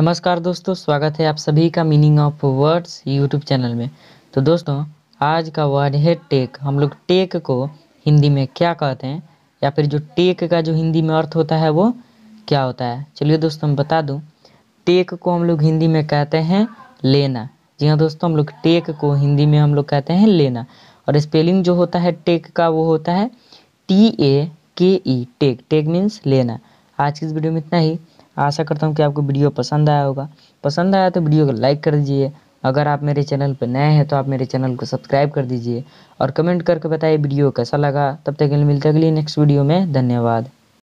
नमस्कार दोस्तों स्वागत है आप सभी का meaning of words YouTube channel में तो दोस्तों आज का वर्ड है टेक हम लोग टेक को हिंदी में क्या कहते हैं या फिर जो टेक का जो हिंदी में अर्थ होता है वो क्या होता है चलिए दोस्तों मैं बता दूं टेक को हम लोग हिंदी में कहते हैं लेना जी हाँ दोस्तों हम लोग टेक को हिंदी में हम लोग कहते हैं लेना और स्पेलिंग जो होता है टेक का वो होता है टी ए के ई टेक टेक मीन्स लेना आज की इस वीडियो में इतना ही आशा करता हूँ कि आपको वीडियो पसंद आया होगा पसंद आया तो वीडियो को लाइक कर दीजिए अगर आप मेरे चैनल पर नए हैं तो आप मेरे चैनल को सब्सक्राइब कर दीजिए और कमेंट करके बताइए वीडियो कैसा लगा तब तक के लिए मिलते अगली नेक्स्ट वीडियो में धन्यवाद